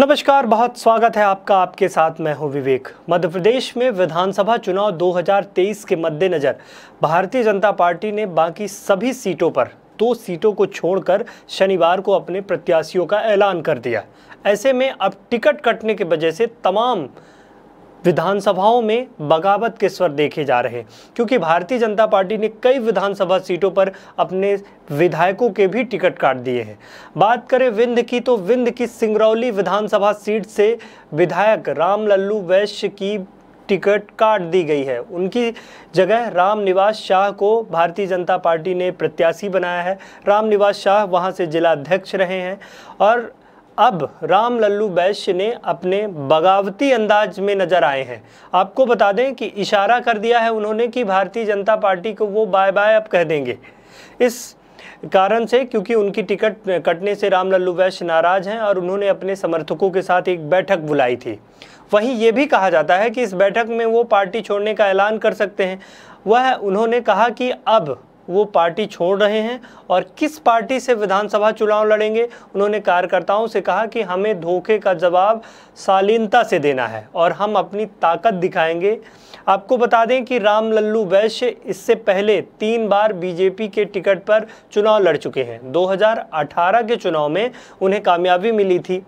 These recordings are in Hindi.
नमस्कार बहुत स्वागत है आपका आपके साथ मैं हूं विवेक मध्य प्रदेश में विधानसभा चुनाव 2023 के मद्देनज़र भारतीय जनता पार्टी ने बाकी सभी सीटों पर दो सीटों को छोड़कर शनिवार को अपने प्रत्याशियों का ऐलान कर दिया ऐसे में अब टिकट कटने की वजह से तमाम विधानसभाओं में बगावत के स्वर देखे जा रहे हैं क्योंकि भारतीय जनता पार्टी ने कई विधानसभा सीटों पर अपने विधायकों के भी टिकट काट दिए हैं बात करें विंध की तो विंध की सिंगरौली विधानसभा सीट से विधायक राम लल्लू वैश्य की टिकट काट दी गई है उनकी जगह राम निवास शाह को भारतीय जनता पार्टी ने प्रत्याशी बनाया है राम निवास शाह वहाँ से जिला अध्यक्ष रहे हैं और अब राम लल्लू बैश्य ने अपने बगावती अंदाज में नज़र आए हैं आपको बता दें कि इशारा कर दिया है उन्होंने कि भारतीय जनता पार्टी को वो बाय बाय अब कह देंगे इस कारण से क्योंकि उनकी टिकट कटने से राम लल्लू वैश्य नाराज़ हैं और उन्होंने अपने समर्थकों के साथ एक बैठक बुलाई थी वहीं ये भी कहा जाता है कि इस बैठक में वो पार्टी छोड़ने का ऐलान कर सकते हैं वह उन्होंने कहा कि अब वो पार्टी छोड़ रहे हैं और किस पार्टी से विधानसभा चुनाव लड़ेंगे उन्होंने कार्यकर्ताओं से कहा कि हमें धोखे का जवाब शालीनता से देना है और हम अपनी ताकत दिखाएंगे आपको बता दें कि राम लल्लू वैश्य इससे पहले तीन बार बीजेपी के टिकट पर चुनाव लड़ चुके हैं 2018 के चुनाव में उन्हें कामयाबी मिली थी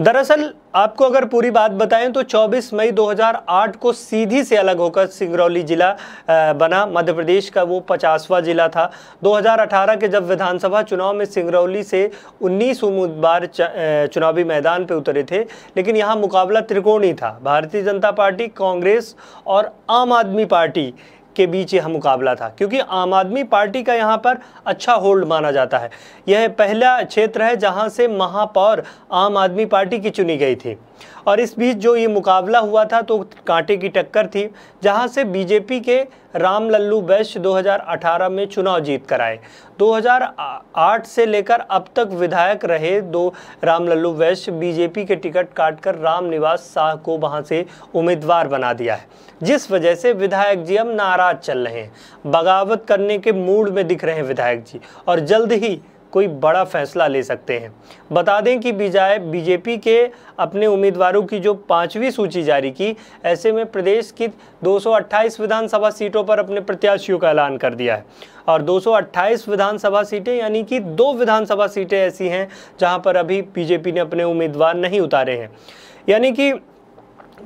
दरअसल आपको अगर पूरी बात बताएं तो 24 मई 2008 को सीधी से अलग होकर सिंगरौली जिला बना मध्य प्रदेश का वो पचासवा जिला था 2018 के जब विधानसभा चुनाव में सिंगरौली से 19 उम्मीदवार चुनावी मैदान पर उतरे थे लेकिन यहां मुकाबला त्रिकोणी था भारतीय जनता पार्टी कांग्रेस और आम आदमी पार्टी के बीच यह मुकाबला था क्योंकि आम आदमी पार्टी का यहाँ पर अच्छा होल्ड माना जाता है यह पहला क्षेत्र है जहाँ से महापौर आम आदमी पार्टी की चुनी गई थी और इस बीच जो ये मुकाबला हुआ था तो कांटे की टक्कर थी जहां से बीजेपी के राम लल्लू बैश 2018 में चुनाव जीत कर आए 2008 से लेकर अब तक विधायक रहे दो राम लल्लू बैश बीजेपी के टिकट काटकर निवास शाह को वहां से उम्मीदवार बना दिया है जिस वजह से विधायक जी हम नाराज चल रहे हैं बगावत करने के मूड में दिख रहे हैं विधायक जी और जल्द ही कोई बड़ा फैसला ले सकते हैं बता दें कि बिजाय बीजेपी के अपने उम्मीदवारों की जो पांचवी सूची जारी की ऐसे में प्रदेश की 228 विधानसभा सीटों पर अपने प्रत्याशियों का ऐलान कर दिया है और 228 विधानसभा सीटें यानी कि दो विधानसभा सीटें ऐसी हैं जहां पर अभी बीजेपी ने अपने उम्मीदवार नहीं उतारे हैं यानी कि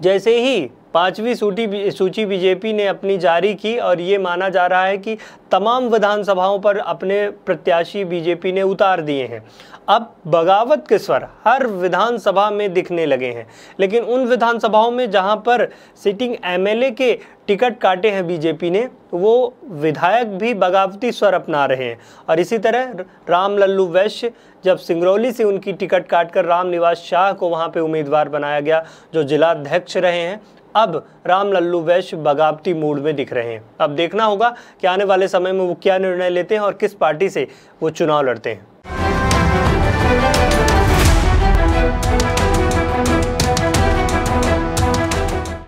जैसे ही पांचवी सूची सूची बीजेपी ने अपनी जारी की और ये माना जा रहा है कि तमाम विधानसभाओं पर अपने प्रत्याशी बीजेपी ने उतार दिए हैं अब बगावत के स्वर हर विधानसभा में दिखने लगे हैं लेकिन उन विधानसभाओं में जहां पर सिटिंग एमएलए के टिकट काटे हैं बीजेपी ने वो विधायक भी बगावती स्वर अपना रहे हैं और इसी तरह राम लल्लू वैश्य जब सिंगरौली से उनकी टिकट काटकर रामनिवास शाह को वहाँ पे उम्मीदवार बनाया गया जो जिलाध्यक्ष रहे हैं अब राम लल्लू वैश्य बगावती मूड में दिख रहे हैं अब देखना होगा कि आने वाले समय में वो क्या निर्णय लेते हैं और किस पार्टी से वो चुनाव लड़ते हैं